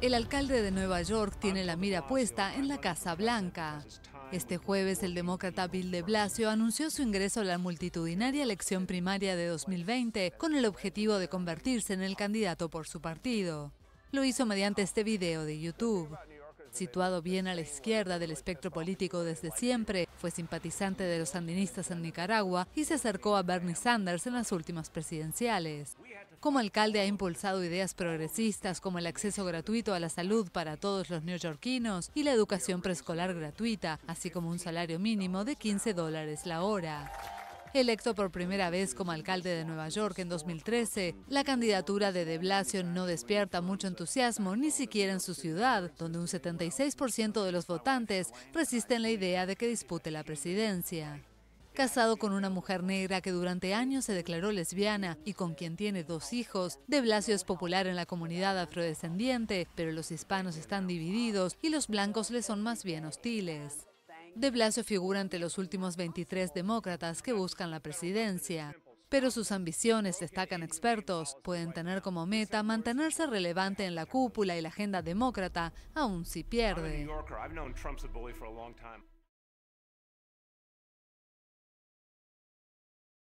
El alcalde de Nueva York tiene la mira puesta en la Casa Blanca. Este jueves el demócrata Bill de Blasio anunció su ingreso a la multitudinaria elección primaria de 2020 con el objetivo de convertirse en el candidato por su partido. Lo hizo mediante este video de YouTube situado bien a la izquierda del espectro político desde siempre, fue simpatizante de los sandinistas en Nicaragua y se acercó a Bernie Sanders en las últimas presidenciales. Como alcalde ha impulsado ideas progresistas como el acceso gratuito a la salud para todos los neoyorquinos y la educación preescolar gratuita, así como un salario mínimo de 15 dólares la hora. Electo por primera vez como alcalde de Nueva York en 2013, la candidatura de de Blasio no despierta mucho entusiasmo, ni siquiera en su ciudad, donde un 76% de los votantes resisten la idea de que dispute la presidencia. Casado con una mujer negra que durante años se declaró lesbiana y con quien tiene dos hijos, De Blasio es popular en la comunidad afrodescendiente, pero los hispanos están divididos y los blancos le son más bien hostiles. De Blasio figura entre los últimos 23 demócratas que buscan la presidencia. Pero sus ambiciones, destacan expertos, pueden tener como meta mantenerse relevante en la cúpula y la agenda demócrata, aun si pierde.